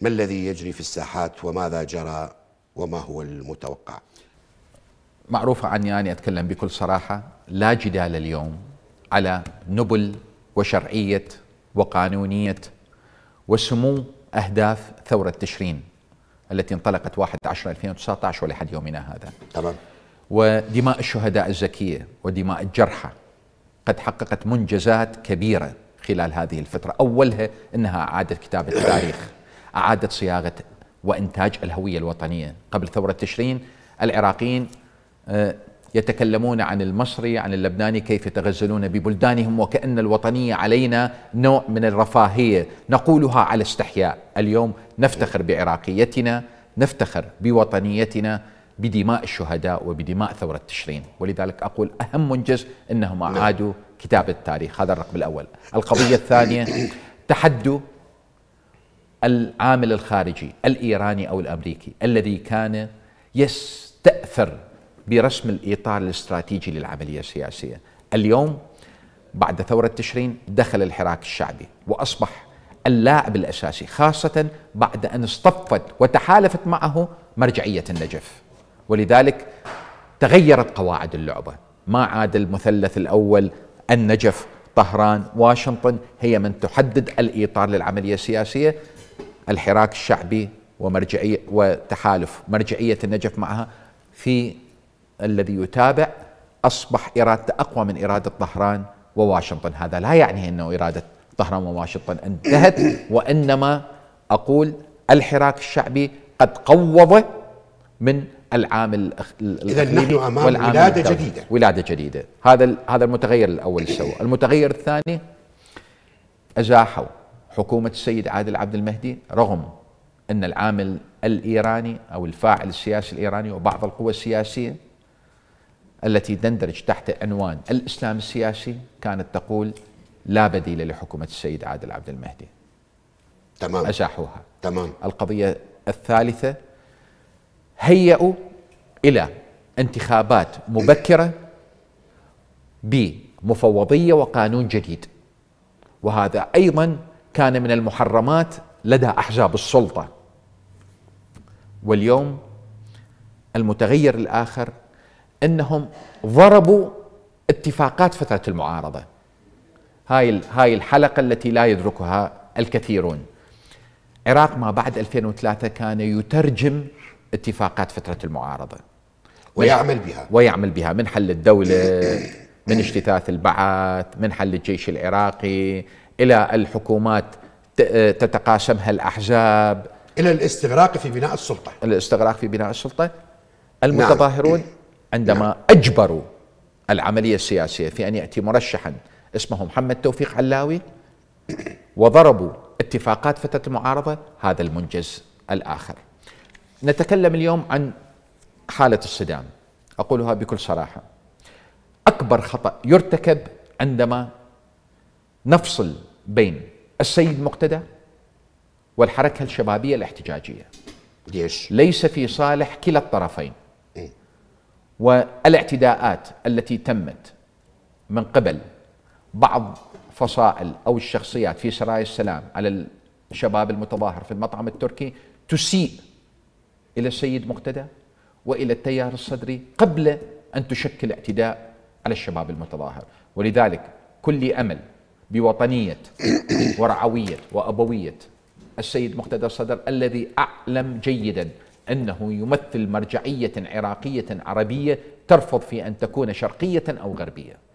ما الذي يجري في الساحات وماذا جرى وما هو المتوقع معروف عني أني أتكلم بكل صراحة لا جدال اليوم على نبل وشرعية وقانونية وسمو أهداف ثورة تشرين التي انطلقت 1 10 2019 ولحد يومنا هذا تمام ودماء الشهداء الزكية ودماء الجرحى قد حققت منجزات كبيرة خلال هذه الفترة أولها أنها عادت كتابة التاريخ أعادت صياغة وإنتاج الهوية الوطنية قبل ثورة تشرين العراقيين آه، يتكلمون عن المصري عن اللبناني كيف يتغزلون ببلدانهم وكأن الوطنية علينا نوع من الرفاهية نقولها على استحياء اليوم نفتخر بعراقيتنا نفتخر بوطنيتنا بدماء الشهداء وبدماء ثورة تشرين ولذلك أقول أهم منجز أنهم نعم. أعادوا كتابة التاريخ هذا الرقم الأول القضية الثانية تحدوا العامل الخارجي الايراني او الامريكي الذي كان يستاثر برسم الاطار الاستراتيجي للعمليه السياسيه. اليوم بعد ثوره تشرين دخل الحراك الشعبي واصبح اللاعب الاساسي خاصه بعد ان اصطفت وتحالفت معه مرجعيه النجف. ولذلك تغيرت قواعد اللعبه، ما عاد المثلث الاول النجف طهران واشنطن هي من تحدد الاطار للعمليه السياسيه الحراك الشعبي ومرجعية وتحالف مرجعية النجف معها في الذي يتابع أصبح إرادة أقوى من إرادة طهران وواشنطن هذا لا يعني أنه إرادة طهران وواشنطن انتهت وإنما أقول الحراك الشعبي قد قوض من العامل اذا نحن امام ولاده الدولة. جديده ولاده جديده هذا هذا المتغير الاول سوى المتغير الثاني ازاحوا حكومة السيد عادل عبد المهدي رغم أن العامل الإيراني أو الفاعل السياسي الإيراني وبعض القوى السياسية التي تندرج تحت عنوان الإسلام السياسي كانت تقول لا بديل لحكومة السيد عادل عبد المهدي تمام أزاحوها تمام القضية الثالثة هيئوا إلى انتخابات مبكرة بمفوضية وقانون جديد وهذا أيضا كان من المحرمات لدى احزاب السلطه واليوم المتغير الاخر انهم ضربوا اتفاقات فتره المعارضه هاي هاي الحلقه التي لا يدركها الكثيرون عراق ما بعد 2003 كان يترجم اتفاقات فتره المعارضه ويعمل بها ويعمل بها من حل الدوله من اجتثاث البعث من حل الجيش العراقي الى الحكومات آه، تتقاسمها الاحزاب الى الاستغراق في بناء السلطه الاستغراق في بناء السلطه نعم. المتظاهرون نعم. عندما نعم. اجبروا العمليه السياسيه في ان ياتي مرشحا اسمه محمد توفيق علاوي وضربوا اتفاقات فتره المعارضه هذا المنجز الاخر. نتكلم اليوم عن حاله الصدام اقولها بكل صراحه. اكبر خطا يرتكب عندما نفصل بين السيد مقتدى والحركة الشبابية الاحتجاجية ليش؟ ليس في صالح كلا الطرفين إيه؟ والاعتداءات التي تمت من قبل بعض فصائل أو الشخصيات في سرايا السلام على الشباب المتظاهر في المطعم التركي تسيء إلى السيد مقتدى وإلى التيار الصدري قبل أن تشكل اعتداء على الشباب المتظاهر ولذلك كل أمل بوطنية ورعوية وأبوية السيد مقتدى الصدر الذي أعلم جيدا أنه يمثل مرجعية عراقية عربية ترفض في أن تكون شرقية أو غربية